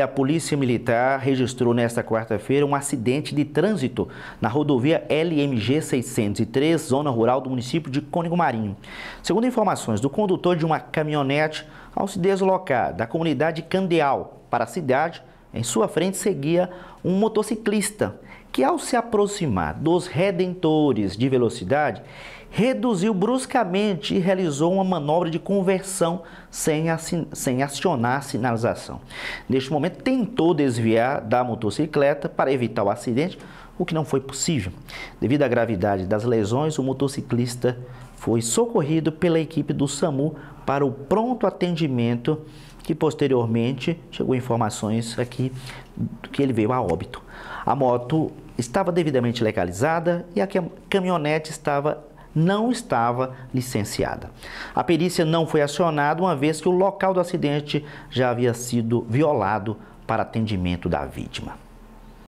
A Polícia Militar registrou nesta quarta-feira um acidente de trânsito na rodovia LMG 603, zona rural do município de Cônigo Marinho. Segundo informações do condutor de uma caminhonete, ao se deslocar da comunidade Candeal para a cidade, em sua frente seguia um motociclista que, ao se aproximar dos redentores de velocidade, reduziu bruscamente e realizou uma manobra de conversão sem, sem acionar a sinalização. Neste momento, tentou desviar da motocicleta para evitar o acidente, o que não foi possível. Devido à gravidade das lesões, o motociclista foi socorrido pela equipe do SAMU para o pronto atendimento, que posteriormente chegou informações aqui que ele veio a óbito. A moto estava devidamente legalizada e a caminhonete estava não estava licenciada. A perícia não foi acionada, uma vez que o local do acidente já havia sido violado para atendimento da vítima.